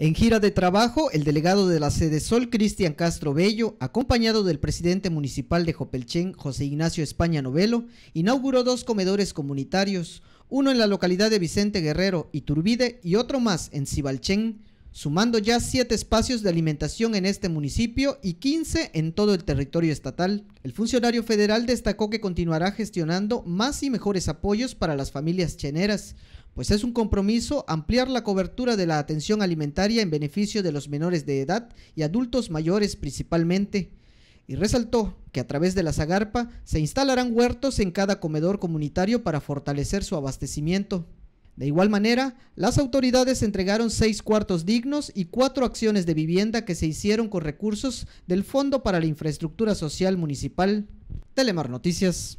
En gira de trabajo, el delegado de la sede Sol, Cristian Castro Bello, acompañado del presidente municipal de Jopelchen, José Ignacio España Novelo, inauguró dos comedores comunitarios, uno en la localidad de Vicente Guerrero, Iturbide, y otro más en Cibalchen, sumando ya siete espacios de alimentación en este municipio y 15 en todo el territorio estatal. El funcionario federal destacó que continuará gestionando más y mejores apoyos para las familias cheneras, pues es un compromiso ampliar la cobertura de la atención alimentaria en beneficio de los menores de edad y adultos mayores principalmente. Y resaltó que a través de la Zagarpa se instalarán huertos en cada comedor comunitario para fortalecer su abastecimiento. De igual manera, las autoridades entregaron seis cuartos dignos y cuatro acciones de vivienda que se hicieron con recursos del Fondo para la Infraestructura Social Municipal. Telemar Noticias.